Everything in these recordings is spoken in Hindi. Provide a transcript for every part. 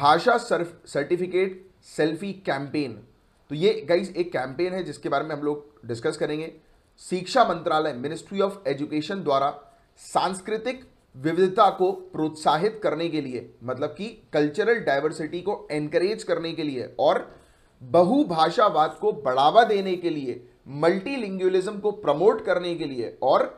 भाषा सर्फ सर्टिफिकेट सेल्फी कैंपेन तो ये गाइज एक कैंपेन है जिसके बारे में हम लोग डिस्कस करेंगे शिक्षा मंत्रालय मिनिस्ट्री ऑफ एजुकेशन द्वारा सांस्कृतिक विविधता को प्रोत्साहित करने के लिए मतलब कि कल्चरल डाइवर्सिटी को एनकरेज करने के लिए और बहुभाषावाद को बढ़ावा देने के लिए मल्टीलिंग्विलिज्म को प्रमोट करने के लिए और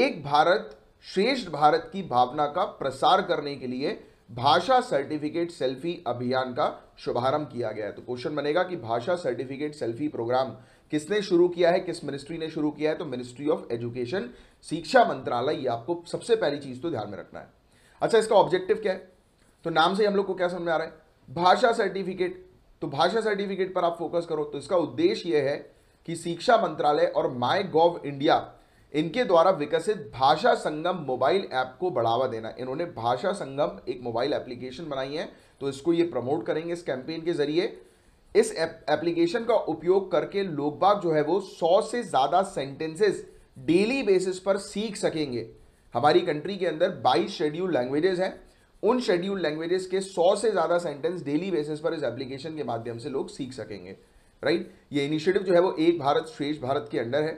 एक भारत श्रेष्ठ भारत की भावना का प्रसार करने के लिए भाषा सर्टिफिकेट सेल्फी अभियान का शुभारंभ किया गया है तो क्वेश्चन बनेगा कि भाषा सर्टिफिकेट सेल्फी प्रोग्राम किसने शुरू किया है किस मिनिस्ट्री ने शुरू किया है तो मिनिस्ट्री ऑफ एजुकेशन शिक्षा मंत्रालय ये आपको सबसे पहली चीज तो ध्यान में रखना है अच्छा इसका ऑब्जेक्टिव क्या है तो नाम से हम लोग को क्या समझ में आ रहा है भाषा सर्टिफिकेट तो भाषा सर्टिफिकेट पर आप फोकस करो तो इसका उद्देश्य यह है कि शिक्षा मंत्रालय और माई गोव इंडिया इनके द्वारा विकसित भाषा संगम मोबाइल ऐप को बढ़ावा देना इन्होंने भाषा संगम एक मोबाइल एप्लीकेशन बनाई है तो इसको ये प्रमोट करेंगे इस कैंपेन के जरिए इस एप्लीकेशन का उपयोग करके लोग बाग जो है वो सौ से ज़्यादा सेंटेंसेस डेली बेसिस पर सीख सकेंगे हमारी कंट्री के अंदर 22 शेड्यूल लैंग्वेजेस हैं उन शेड्यूल लैंग्वेजेस के 100 से ज़्यादा सेंटेंस डेली बेसिस पर इस एप्लीकेशन के माध्यम से लोग सीख सकेंगे राइट ये इनिशिएटिव जो है वो एक भारत श्रेष्ठ भारत के अंडर है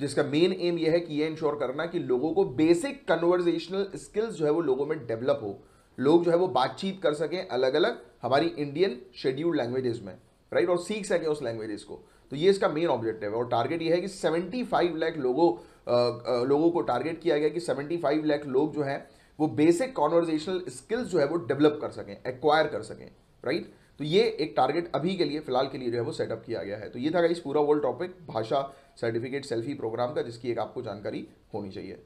जिसका मेन एम यह है कि यह इंश्योर करना कि लोगों को बेसिक कन्वर्जेशनल स्किल्स जो है वो लोगों में डेवलप हो लोग जो है वो बातचीत कर सकें अलग अलग हमारी इंडियन शेड्यूल्ड लैंग्वेजेस में राइट और सीख सकें उस लैंग्वेजेस को तो ये इसका मेन ऑब्जेक्टिव है और टारगेट ये है कि 75 लैख लोगों लोगों को टारगेट किया गया कि 75 लैख लोग जो है वो बेसिक कॉन्वर्जेशनल स्किल्स जो है वो डेवलप कर सकें एक्वायर कर सकें राइट right? तो ये एक टारगेट अभी के लिए फिलहाल के लिए जो है वो सेटअप किया गया है तो ये था इस पूरा world topic Bhasha certificate selfie programme का जिसकी एक आपको जानकारी होनी चाहिए